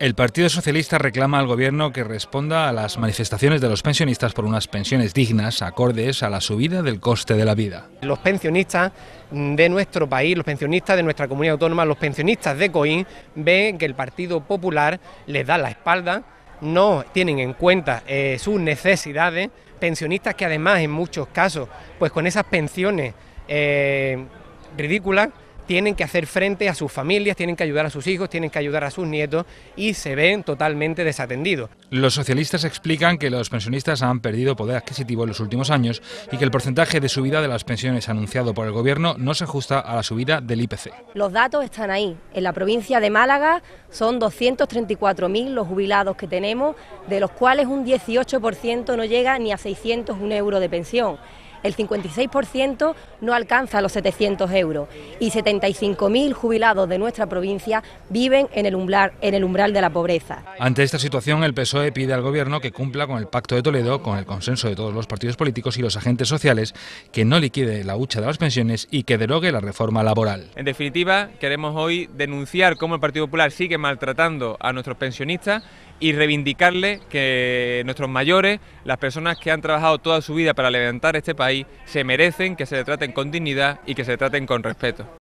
El Partido Socialista reclama al Gobierno que responda a las manifestaciones de los pensionistas por unas pensiones dignas, acordes a la subida del coste de la vida. Los pensionistas de nuestro país, los pensionistas de nuestra comunidad autónoma, los pensionistas de Coín, ven que el Partido Popular les da la espalda, no tienen en cuenta eh, sus necesidades, pensionistas que además en muchos casos, pues con esas pensiones eh, ridículas, tienen que hacer frente a sus familias, tienen que ayudar a sus hijos, tienen que ayudar a sus nietos y se ven totalmente desatendidos. Los socialistas explican que los pensionistas han perdido poder adquisitivo en los últimos años y que el porcentaje de subida de las pensiones anunciado por el Gobierno no se ajusta a la subida del IPC. Los datos están ahí. En la provincia de Málaga son 234.000 los jubilados que tenemos, de los cuales un 18% no llega ni a 601 euros de pensión el 56% no alcanza los 700 euros y 75.000 jubilados de nuestra provincia viven en el, umbral, en el umbral de la pobreza. Ante esta situación, el PSOE pide al Gobierno que cumpla con el Pacto de Toledo, con el consenso de todos los partidos políticos y los agentes sociales, que no liquide la hucha de las pensiones y que derogue la reforma laboral. En definitiva, queremos hoy denunciar cómo el Partido Popular sigue maltratando a nuestros pensionistas y reivindicarle que nuestros mayores, las personas que han trabajado toda su vida para levantar este país, se merecen que se le traten con dignidad y que se le traten con respeto.